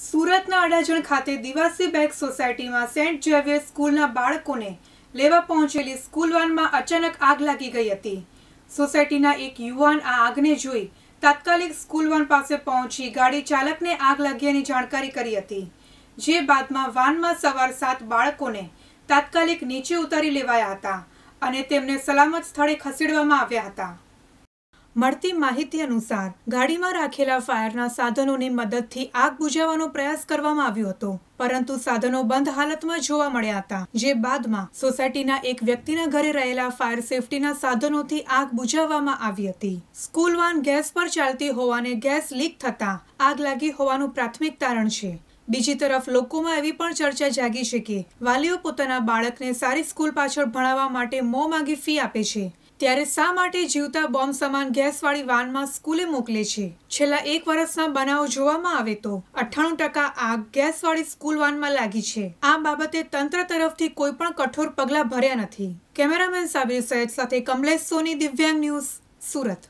સુરતના અડાજણ ખાતે દિવાસી બેગ સોસાયટીમાં સેન્ટ ઝેવિયર સ્કૂલના બાળકોને લેવા પહોંચેલી સ્કૂલ વાનમાં અચાનક આગ લાગી ગઈ હતી સોસાયટીના એક યુવાન આ આગને જોઈ તાત્કાલિક સ્કૂલ વાન પાસે પહોંચી ગાડી ચાલકને આગ લાગ્યાની જાણકારી કરી હતી જે બાદમાં વાનમાં સવાર સાત બાળકોને તાત્કાલિક નીચે ઉતારી લેવાયા હતા અને તેમને સલામત સ્થળે ખસેડવામાં આવ્યા હતા મળતી માહિતી અનુસાર ગાડીમાં રાખેલા ફાયરના સાધનોની મદદથી આગ બુઝાવવાનો પ્રયાસ કરવામાં આવ્યો હતો પરંતુ સાધનો બંધ હાલતમાં જોવા મળ્યા હતા જે બાદમાં સોસાયટીના એક વ્યક્તિના ઘરે રહેલા ફાયર સેફટીના સાધનોથી આગ બુઝાવવામાં આવી હતી સ્કૂલ વાન ગેસ પર ચાલતી હોવાને ગેસ લીક થતા આગ લાગી હોવાનું પ્રાથમિક તારણ છે બીજી તરફ લોકોમાં એવી પણ ચર્ચા જાગી છે કે વાલીઓ પોતાના બાળકને સારી સ્કૂલ પાછળ ભણાવવા માટે મો માંગી ફી આપે છે ત્યારે શા માટે જીવતા બોમ્બ સમાન ગેસવાળી વાનમાં સ્કૂલે મોકલે છે છેલ્લા એક વર્ષના બનાવો જોવામાં આવે તો અઠ્ઠાણું ટકા આગ ગેસવાળી સ્કૂલ વાનમાં લાગી છે આ બાબતે તંત્ર તરફથી કોઈ પણ કઠોર પગલાં ભર્યા નથી કેમેરામેન સાબિર સૈયદ સાથે કમલેશ સોની દિવ્યાંગ ન્યૂઝ સુરત